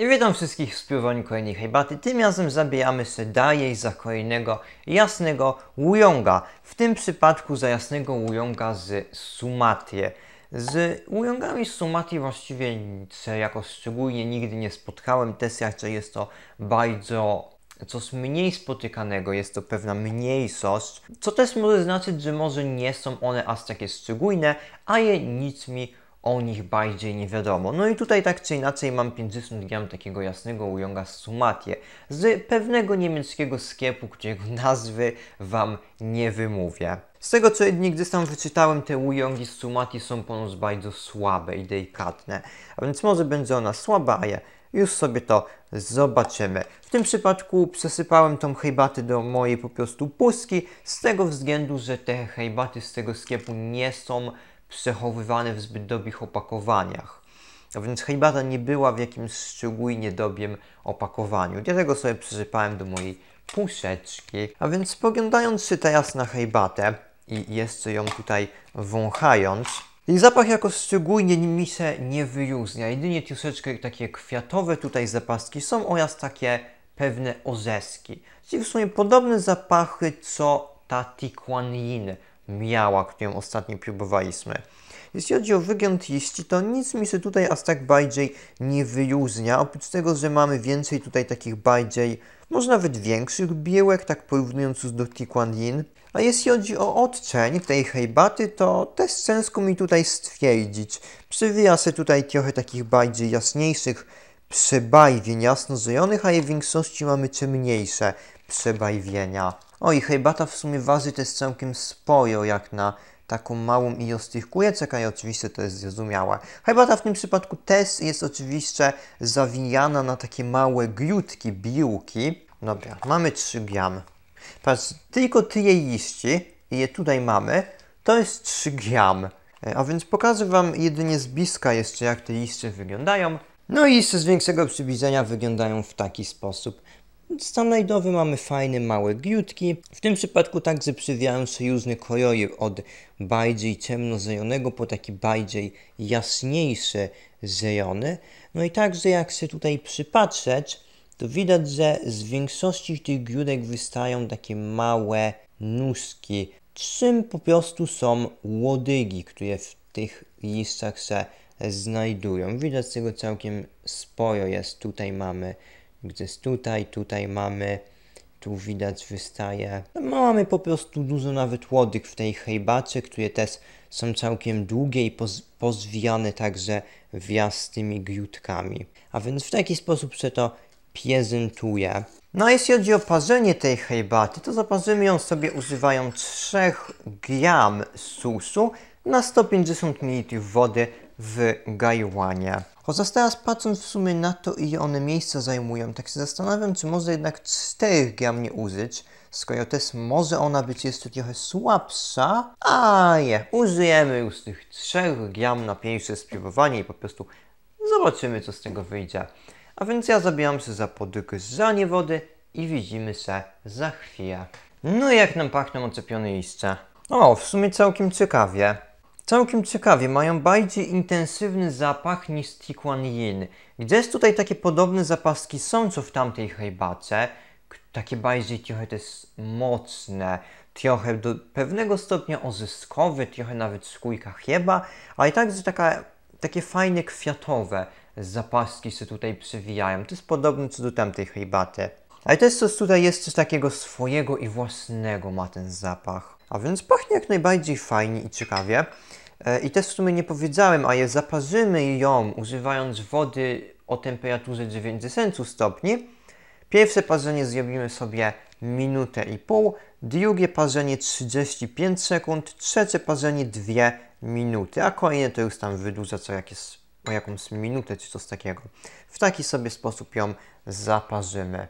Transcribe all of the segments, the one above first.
I witam wszystkich w spływaniu kolejnej hejbaty. Tym razem zabijamy się dalej za kolejnego jasnego Wujonga. W tym przypadku za jasnego Wujonga z Sumatie. Z Ujongami z Sumatry właściwie się jako szczególnie nigdy nie spotkałem. Też co jest to bardzo coś mniej spotykanego, jest to pewna mniejszość, co też może znaczyć, że może nie są one aż takie szczególne, je nic mi nie o nich bardziej nie wiadomo. No i tutaj tak czy inaczej mam 50 gram takiego jasnego ujonga z Sumatie, z pewnego niemieckiego sklepu, którego nazwy Wam nie wymówię. Z tego co nigdy sam wyczytałem, te ujongi z Sumati są ponoć bardzo słabe i delikatne, a więc może będzie ona słaba, a ja już sobie to zobaczymy. W tym przypadku przesypałem tą hejbaty do mojej po prostu pustki z tego względu, że te hejbaty z tego sklepu nie są przechowywane w zbyt dobrych opakowaniach. A więc herbata nie była w jakimś szczególnie dobrym opakowaniu. Dlatego sobie przysypałem do mojej puszeczki. A więc spoglądając się teraz na herbatę i jeszcze ją tutaj wąchając, jej zapach jako szczególnie mi się nie wyróżnia. Jedynie troszeczkę takie kwiatowe tutaj zapaski są oraz takie pewne ozeski. Czyli w sumie podobne zapachy co ta Tiquanyin, miała, którą ostatnio próbowaliśmy. Jeśli chodzi o wygląd liści, to nic mi się tutaj aż tak bardziej nie wyróżnia, oprócz tego, że mamy więcej tutaj takich bardziej, może nawet większych biełek, tak porównując już do Tiquanlin. A jeśli chodzi o odczeń tej hejbaty, to też ciężko mi tutaj stwierdzić. Przywija się tutaj trochę takich bardziej jasniejszych przebajwień jasno zielonych, a je w większości mamy ciemniejsze przebajwienia. O i hejbata w sumie waży jest całkiem spojo jak na taką małą ilość tych kółeczek, i oczywiście to jest zrozumiałe. Herbata w tym przypadku też jest oczywiście zawijana na takie małe gliutki, biłki. Dobra, mamy 3 gram. Patrz, tylko te jej liści, je tutaj mamy, to jest 3 gram. E, a więc pokażę Wam jedynie z bliska jeszcze, jak te liście wyglądają. No i jeszcze z większego przybliżenia wyglądają w taki sposób. Stan rajdowy mamy fajne małe giutki. W tym przypadku także przywijałem sojuszny kojoje od bardziej ciemnozejonego po taki bardziej jasniejsze zejony. No i także jak się tutaj przypatrzeć, to widać, że z większości tych giurek wystają takie małe nóżki, czym po prostu są łodygi, które w tych liściach się znajdują. Widać tego całkiem sporo jest. Tutaj mamy gdzie tutaj, tutaj mamy, tu widać wystaje. No, mamy po prostu dużo nawet łodyg w tej hejbacie, które też są całkiem długie i poz pozwijane także wjazd z tymi A więc w taki sposób się to prezentuje. No a jeśli chodzi o parzenie tej hejbaty, to zaparzymy ją sobie używając 3 gram susu na 150 ml wody w gajłanie. Pozostała patrząc w sumie na to, ile one miejsca zajmują, tak się zastanawiam, czy może jednak 4 gram nie użyć, skoro też może ona być jeszcze trochę słabsza. A nie, użyjemy już tych 3 gram na pierwsze spróbowanie i po prostu zobaczymy, co z tego wyjdzie. A więc ja zabieram się za podgrzanie wody i widzimy się za chwilę. No i jak nam pachną ocepione liście? O, w sumie całkiem ciekawie. Całkiem ciekawie, mają bardziej intensywny zapach niż Tikwan Yin. Gdzieś tutaj takie podobne zapaski są co w tamtej herbacie, takie bardziej trochę też mocne, trochę do pewnego stopnia ozyskowe, trochę nawet skójka chyba, ale także taka, takie fajne kwiatowe zapaski się tutaj przewijają. To jest podobne co do tamtej herbaty. Ale też coś tutaj jest coś takiego swojego i własnego ma ten zapach. A więc pachnie jak najbardziej fajnie i ciekawie. E, I też w sumie nie powiedziałem, a je zaparzymy ją używając wody o temperaturze 90 stopni. Pierwsze parzenie zrobimy sobie minutę i pół, drugie parzenie 35 sekund, trzecie parzenie 2 minuty, a kolejne to już tam wydłuża co jakieś po jakąś minutę czy coś takiego. W taki sobie sposób ją zaparzymy.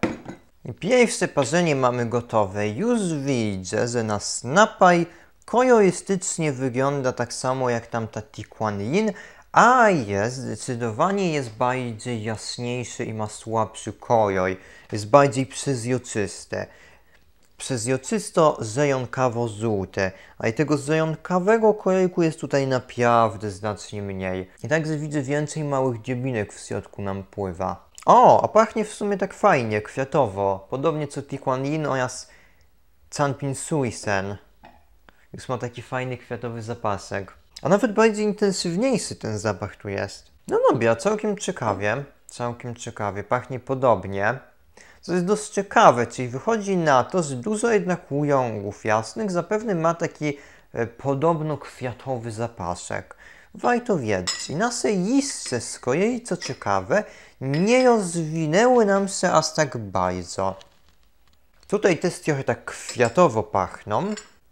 pierwsze parzenie mamy gotowe. Już widzę, że nasz napaj Kojoistycznie wygląda tak samo jak tamta Yin, a jest, zdecydowanie jest bardziej jasniejszy i ma słabszy kojoj. Jest bardziej przezroczyste przez jocysto zajonkawo złote, a i tego zajonkawego kolejku jest tutaj naprawdę znacznie mniej. I tak widzę więcej małych dziebinek w środku nam pływa. O, a pachnie w sumie tak fajnie, kwiatowo, podobnie co Tikwan Lin oraz Canpin Suisen. Już ma taki fajny kwiatowy zapasek. A nawet bardziej intensywniejszy ten zapach tu jest. No dobra, całkiem ciekawie, całkiem ciekawie, pachnie podobnie. Co jest dość ciekawe, czyli wychodzi na to, że dużo jednak łujągów jasnych zapewne ma taki e, podobno kwiatowy zapaszek. Warto wiedzieć. I nasze liście z kolei, co ciekawe, nie rozwinęły nam się aż tak bardzo. Tutaj też trochę tak kwiatowo pachną,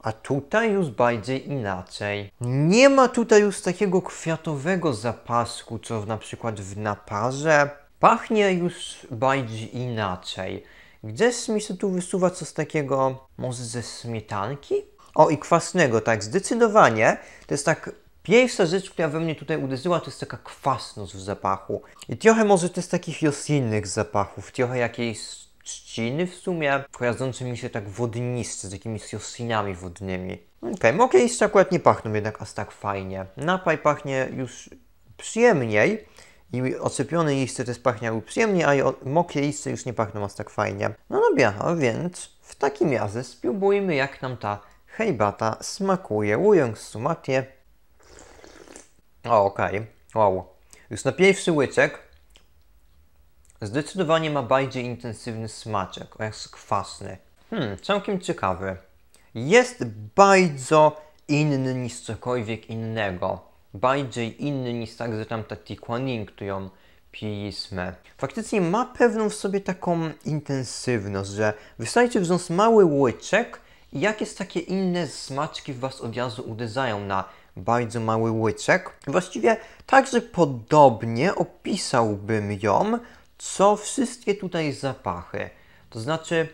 a tutaj już bardziej inaczej. Nie ma tutaj już takiego kwiatowego zapasku, co na przykład w naparze Pachnie już bardziej inaczej. Gdzieś mi się tu wysuwa coś takiego, może ze śmietanki? O, i kwasnego, tak, zdecydowanie. To jest tak, pierwsza rzecz, która we mnie tutaj uderzyła, to jest taka kwasność w zapachu. I trochę może to jest takich jest innych zapachów, trochę jakiejś trzciny w sumie, kojarzące mi się tak wodniste, z jakimiś josinami wodnymi. Okej, okay, mokre liście akurat nie pachną jednak aż tak fajnie. Napaj pachnie już przyjemniej, i osypione liście też pachniały przyjemnie, a mokre liście już nie pachną aż tak fajnie. No dobra, a więc w takim razie spróbujmy jak nam ta hejbata smakuje. Ując sumatie. O, okej. Okay. Wow. Już na pierwszy łyczek zdecydowanie ma bardziej intensywny smaczek jest kwasny. Hmm, całkiem ciekawy. Jest bardzo inny niż cokolwiek innego bardziej inny niż także tamta Tikwanin, którą piliśmy. Faktycznie ma pewną w sobie taką intensywność, że wystarczy wziąć mały łyczek i jakieś takie inne smaczki w Was od razu uderzają na bardzo mały łyczek. Właściwie także podobnie opisałbym ją, co wszystkie tutaj zapachy. To znaczy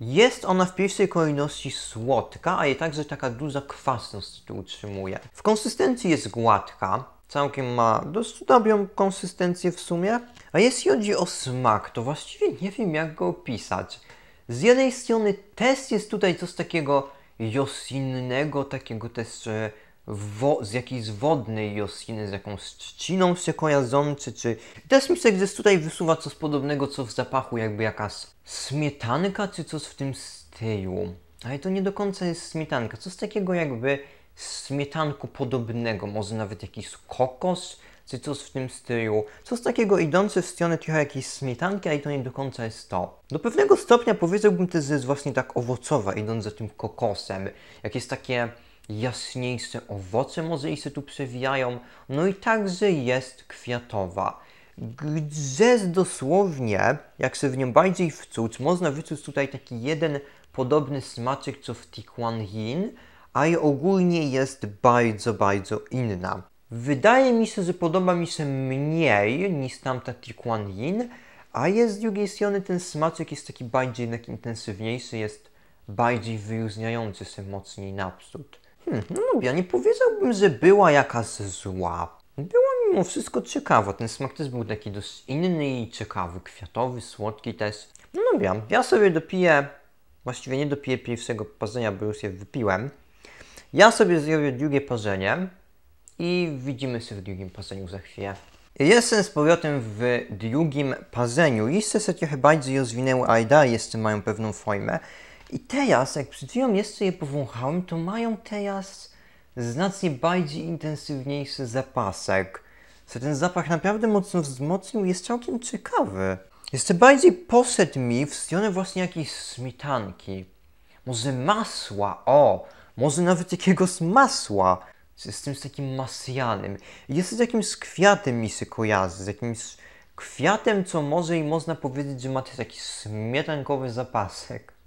jest ona w pierwszej kolejności słodka, a jej także taka duża kwasność tu utrzymuje. W konsystencji jest gładka, całkiem ma dość dobrą konsystencję w sumie, a jeśli chodzi o smak, to właściwie nie wiem jak go opisać. Z jednej strony test jest tutaj coś takiego josinnego, takiego też e, wo, z jakiejś wodnej josiny, z jakąś trzciną się kojarzą, czy, czy... Też mi się gdzieś tutaj wysuwa coś podobnego, co w zapachu, jakby jakaś smietanka, czy coś w tym stylu. Ale to nie do końca jest smietanka, coś takiego jakby smietanku podobnego, może nawet jakiś kokos, czy coś w tym stylu. Coś takiego idące w stronę trochę jakiejś smietanki, ale to nie do końca jest to. Do pewnego stopnia powiedziałbym też, że jest właśnie tak owocowa, idąc za tym kokosem. Jakieś takie jaśniejsze owoce może się tu przewijają, no i także jest kwiatowa. Gdzie dosłownie, jak się w nią bardziej wczuć, można wyczuć tutaj taki jeden podobny smaczek co w Tiquan Yin, a i ogólnie jest bardzo, bardzo inna. Wydaje mi się, że podoba mi się mniej niż tamta Tiquan Yin, a jest z drugiej strony ten smaczek jest taki bardziej jednak intensywniejszy, jest bardziej wyróżniający się mocniej naprzód. Hmm, no mówię, nie powiedziałbym, że była jakaś zła. Była mimo wszystko ciekawa. Ten smak też był taki dość inny i ciekawy. Kwiatowy, słodki też. No mówię, ja sobie dopiję, właściwie nie dopiję pierwszego parzenia, bo już je wypiłem. Ja sobie zrobię drugie parzenie i widzimy się w drugim parzeniu za chwilę. Jestem z powrotem w drugim parzeniu. Listy sobie trochę bardziej rozwinęły, ale dalej jeszcze mają pewną formę. I teraz, jak przed chwilą jeszcze je powąchałem, to mają teraz znacznie bardziej intensywniejszy zapasek. Co ten zapach naprawdę mocno wzmocnił jest całkiem ciekawy. Jeszcze bardziej poszedł mi w stronę właśnie jakiejś smitanki. Może masła, o! Może nawet jakiegoś masła. Z tym z takim masjanym. Jest z jakimś kwiatem mi się kojarzy, z jakimś kwiatem, co może i można powiedzieć, że ma też taki śmietankowy zapasek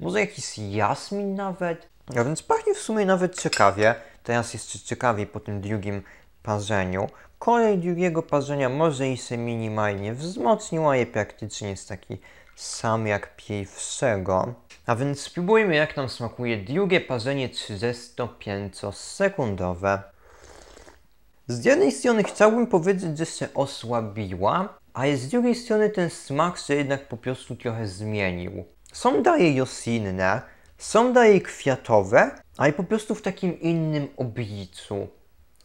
może jakiś jasmin nawet. A więc pachnie w sumie nawet ciekawie. Teraz jeszcze ciekawiej po tym drugim parzeniu. Kolej drugiego parzenia może i się minimalnie wzmocnił, a je praktycznie jest taki sam jak pierwszego. A więc spróbujmy jak nam smakuje drugie parzenie 35-sekundowe. Z jednej strony chciałbym powiedzieć, że się osłabiła, a z drugiej strony ten smak się jednak po prostu trochę zmienił. Są daje josinne, są daje kwiatowe, ale po prostu w takim innym obliczu.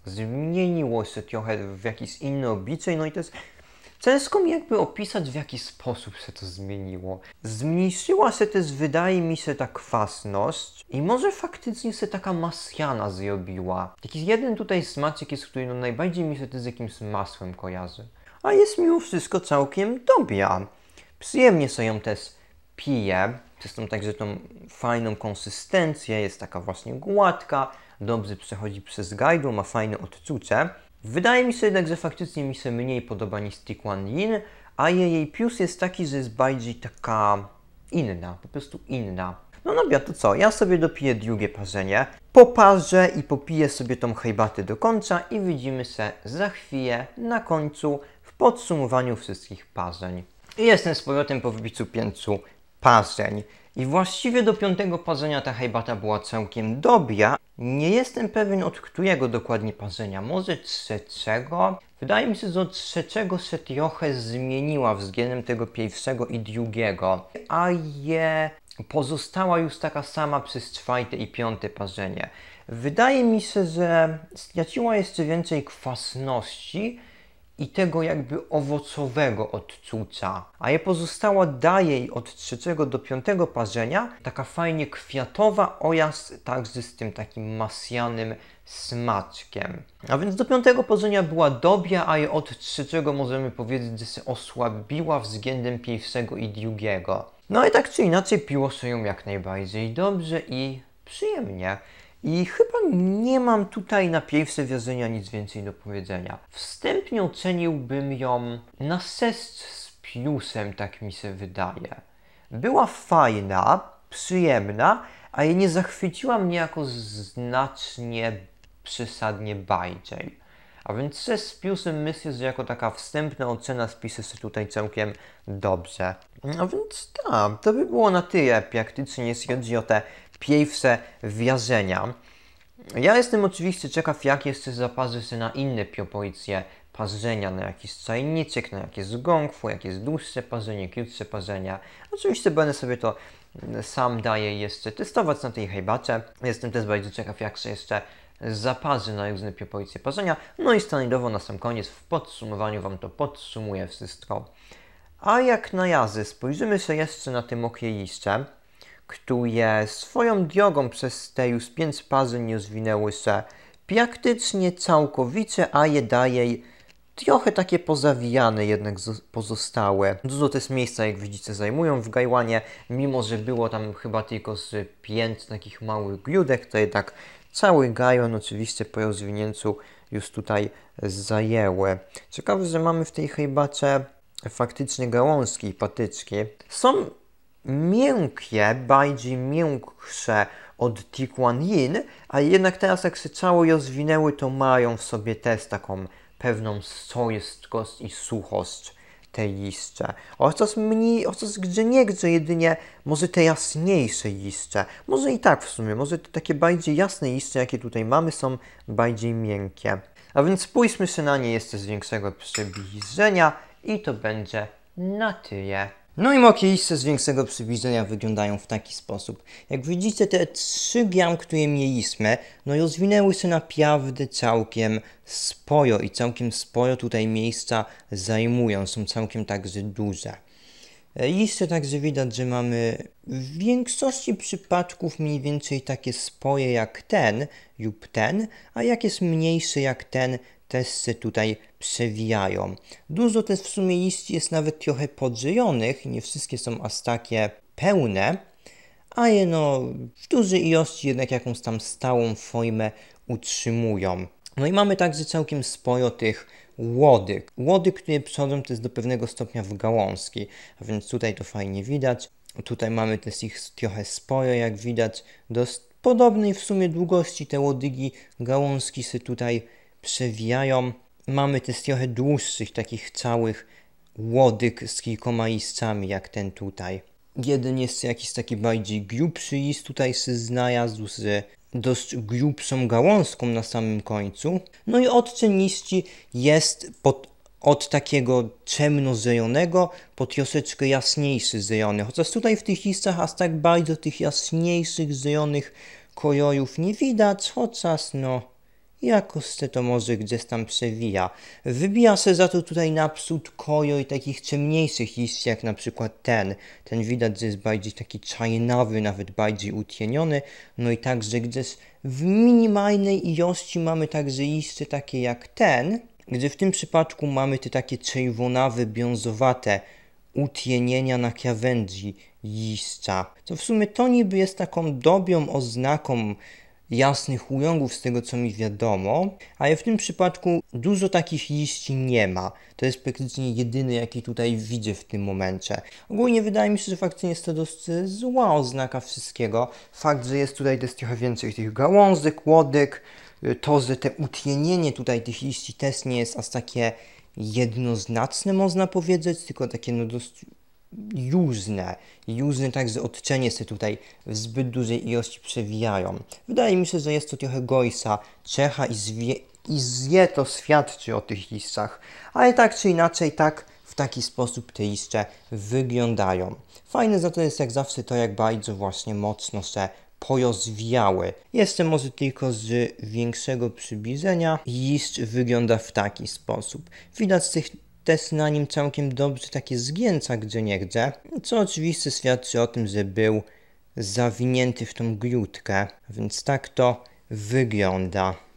Zmieniło się trochę w jakiś inny oblicze, no i to jest Ciężko mi jakby opisać, w jaki sposób się to zmieniło. Zmniejszyła się też, wydaje mi się, ta kwasność i może faktycznie się taka masjana zrobiła. Taki jeden tutaj smaczek jest, który no najbardziej mi się to z jakimś masłem kojarzy. A jest mimo wszystko całkiem dobra. Przyjemnie sobie ją też piję, przez tą także tą fajną konsystencję, jest taka właśnie gładka, dobrze przechodzi przez gardło, ma fajne odczucie. Wydaje mi się jednak, że faktycznie mi się mniej podoba niż Stick One In, a jej plus jest taki, że jest bardziej taka inna, po prostu inna. No dobra, to co? Ja sobie dopiję drugie parzenie, poparzę i popiję sobie tą hejbatę do końca i widzimy się za chwilę na końcu w podsumowaniu wszystkich parzeń. I jestem z powrotem po wybiciu pięciu parzeń. I właściwie do piątego parzenia ta hejbata była całkiem dobra. Nie jestem pewien od którego dokładnie parzenia, może trzeciego? Wydaje mi się, że od trzeciego się trochę zmieniła względem tego pierwszego i drugiego, a je pozostała już taka sama przez czwarte i piąte parzenie. Wydaje mi się, że straciła jeszcze więcej kwasności, i tego jakby owocowego odcuca, a je pozostała daje jej od 3 do 5 parzenia taka fajnie kwiatowa ojazd także z tym takim masjanym smaczkiem. A więc do 5 parzenia była dobia, a je od 3 możemy powiedzieć, że się osłabiła względem pierwszego i drugiego. No i tak czy inaczej piło się ją jak najbardziej dobrze i przyjemnie. I chyba nie mam tutaj na pierwsze wrażenia nic więcej do powiedzenia. Wstępnie oceniłbym ją na sest z plusem, tak mi się wydaje. Była fajna, przyjemna, jej nie zachwyciła mnie jako znacznie przesadnie bajczej. A więc sest z plusem myślę, że jako taka wstępna ocena spisy się tutaj całkiem dobrze. A więc tak, to by było na tyle praktycznie, jeśli chodzi o te pierwsze wjarzenia. Ja jestem oczywiście ciekaw, jak jeszcze zaparzy się na inne proporcje parzenia, na jakiś czajniczek, na jakieś gongfu, jakieś dłuższe parzenie, krótsze parzenia. Oczywiście będę sobie to sam daje jeszcze testować na tej hejbacie. Jestem też bardzo ciekaw, jak się jeszcze zaparzy na różne proporcje parzenia. No i standardowo na sam koniec w podsumowaniu Wam to podsumuję wszystko. A jak na jazy? spojrzymy się jeszcze na te mokre liście które swoją drogą przez te już pięć parzyn nie zwinęły się praktycznie całkowicie, a je daje trochę takie pozawijane jednak pozostałe. Dużo też miejsca, jak widzicie, zajmują w Gajłanie, mimo że było tam chyba tylko z pięć takich małych gródek, to jednak cały Gajłan oczywiście po rozwinięciu już tutaj zajęły. Ciekawe, że mamy w tej herbacie faktycznie gałązki i patyczki. Są miękkie, bardziej miększe od Tikwan Yin, a jednak teraz jak się ją rozwinęły, to mają w sobie też taką pewną sojstkość i suchość te liście. Oraz mniej, oraz gdzie nie, gdzie jedynie może te jasniejsze liście. Może i tak w sumie, może te takie bardziej jasne liście, jakie tutaj mamy, są bardziej miękkie. A więc spójrzmy się na nie jeszcze z większego przybliżenia i to będzie na tyle. No i makiejsce z większego przybliżenia wyglądają w taki sposób. Jak widzicie te trzy które mieliśmy, no rozwinęły się naprawdę całkiem spojo i całkiem spojo tutaj miejsca zajmują, są całkiem także duże. E, jeszcze także widać, że mamy w większości przypadków mniej więcej takie spoje jak ten lub ten, a jak jest mniejszy jak ten, też się tutaj przewijają. Dużo też w sumie liści jest nawet trochę podżyjonych, nie wszystkie są aż takie pełne, a je no w dużej ilości jednak jakąś tam stałą formę utrzymują. No i mamy także całkiem sporo tych łodyg. Łodyg, które to też do pewnego stopnia w gałązki, a więc tutaj to fajnie widać. Tutaj mamy też ich trochę sporo, jak widać, do podobnej w sumie długości te łodygi gałązki się tutaj przewijają. Mamy też trochę dłuższych, takich całych łodyg z kilkoma listami, jak ten tutaj. Jeden jest jakiś taki bardziej grubszy list tutaj się znalazł z dość grubszą gałązką na samym końcu. No i odcień liści jest pod, od takiego ciemno-zielonego po troszeczkę jasniejszy zejony. Chociaż tutaj w tych listach aż tak bardzo tych jaśniejszych zejonych kolorów nie widać, chociaż no jako se to może gdzieś tam przewija. Wybija se za to tutaj naprzód kojo i takich ciemniejszych liści, jak na przykład ten. Ten widać, że jest bardziej taki czajnawy, nawet bardziej utjeniony. No i także gdzieś w minimalnej ilości mamy także liście takie jak ten, gdzie w tym przypadku mamy te takie czerwonawe, brązowate utlenienia na krawędzi liścia. Co w sumie to niby jest taką dobią oznaką jasnych ujągów z tego co mi wiadomo, ale w tym przypadku dużo takich liści nie ma. To jest praktycznie jedyny jaki tutaj widzę w tym momencie. Ogólnie wydaje mi się, że faktycznie jest to dosyć e, zła oznaka wszystkiego. Fakt, że jest tutaj też trochę więcej tych gałązek, łodek, e, to, że te utlenienie tutaj tych liści też nie jest aż takie jednoznaczne można powiedzieć, tylko takie no dość józne. Józne także odczenie się tutaj w zbyt dużej ilości przewijają. Wydaje mi się, że jest to trochę Gojsa, Czecha i, zwie, i zje to świadczy o tych listach. Ale tak czy inaczej, tak w taki sposób te liście wyglądają. Fajne za to jest jak zawsze to, jak bardzo właśnie mocno się pojozwiały. Jestem może tylko z większego przybliżenia. Liść wygląda w taki sposób. Widać tych test na nim całkiem dobrze takie zgięca gdzie nie gdzie, co oczywiście świadczy o tym, że był zawinięty w tą gródkę, więc tak to wygląda.